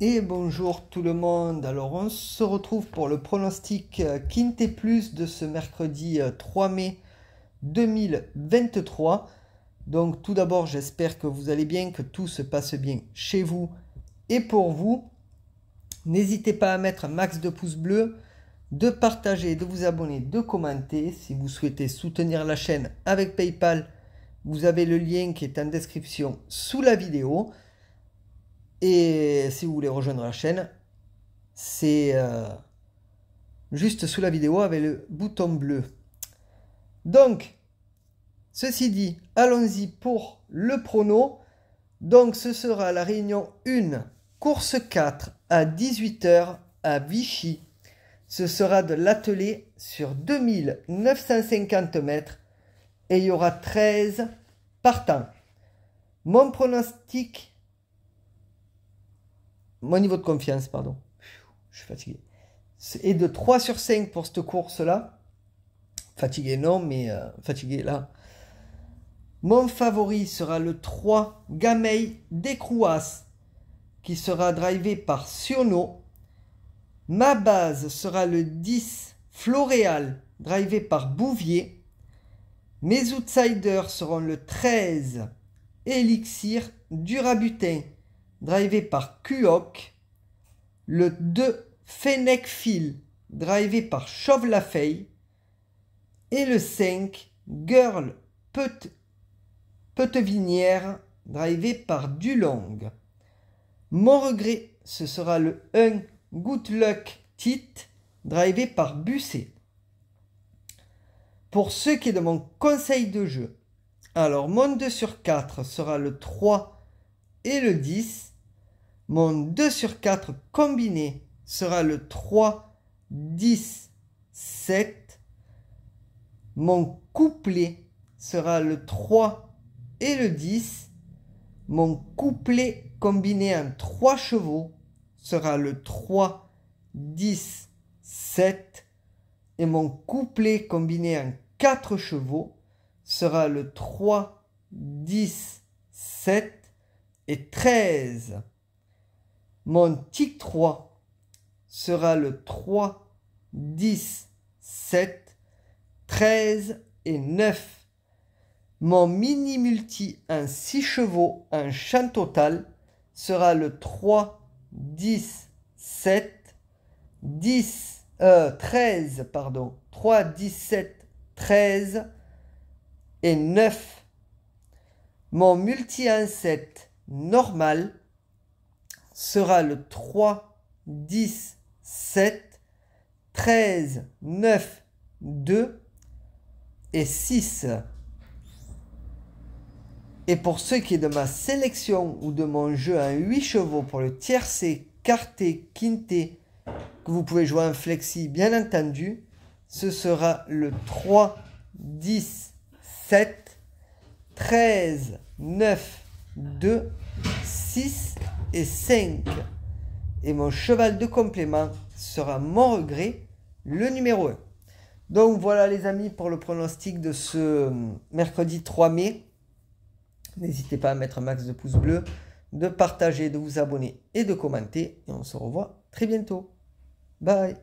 Et bonjour tout le monde, alors on se retrouve pour le pronostic euh, Quinté Plus de ce mercredi 3 euh, mai 2023. Donc tout d'abord j'espère que vous allez bien, que tout se passe bien chez vous et pour vous. N'hésitez pas à mettre un max de pouces bleus, de partager, de vous abonner, de commenter. Si vous souhaitez soutenir la chaîne avec PayPal, vous avez le lien qui est en description sous la vidéo. Et si vous voulez rejoindre la chaîne, c'est euh, juste sous la vidéo avec le bouton bleu. Donc, ceci dit, allons-y pour le prono. Donc, ce sera la réunion 1, course 4 à 18h à Vichy. Ce sera de l'atelier sur 2950 mètres et il y aura 13 partants. Mon pronostic mon niveau de confiance, pardon. Je suis fatigué. Et de 3 sur 5 pour cette course-là. Fatigué, non, mais euh, fatigué là. Mon favori sera le 3 Gamay d'Écrouas qui sera drivé par Siono. Ma base sera le 10 Floréal, drivé par Bouvier. Mes outsiders seront le 13 Elixir Durabutin, drivé par qoc Le 2, Fennec Phil, drivé par Chauve Lafay. Et le 5, Girl peut Petevinière, drivé par Dulong. Mon regret, ce sera le 1, Good Luck tit drivé par Busset. Pour ce qui est de mon conseil de jeu, alors mon 2 sur 4 sera le 3 et le 10. Mon 2 sur 4 combiné sera le 3, 10, 7. Mon couplet sera le 3 et le 10. Mon couplet combiné en 3 chevaux sera le 3, 10, 7. Et mon couplet combiné en 4 chevaux sera le 3, 10, 7 et 13. Mon tic 3 sera le 3, 10, 7, 13 et 9. Mon mini multi en 6 chevaux un champ total sera le 3, 10, 7, 10, 13, pardon, 3, 17, 13 et 9. Mon multi en 7 normal sera le 3, 10, 7, 13, 9, 2 et 6. Et pour ce qui est de ma sélection ou de mon jeu à 8 chevaux pour le tiercé, quarté, quinté, que vous pouvez jouer en flexi bien entendu, ce sera le 3, 10, 7, 13, 9, 2, 6 et 5. Et mon cheval de complément sera mon regret, le numéro 1. Donc voilà les amis pour le pronostic de ce hum, mercredi 3 mai. N'hésitez pas à mettre un max de pouces bleus, de partager, de vous abonner et de commenter. Et on se revoit très bientôt. Bye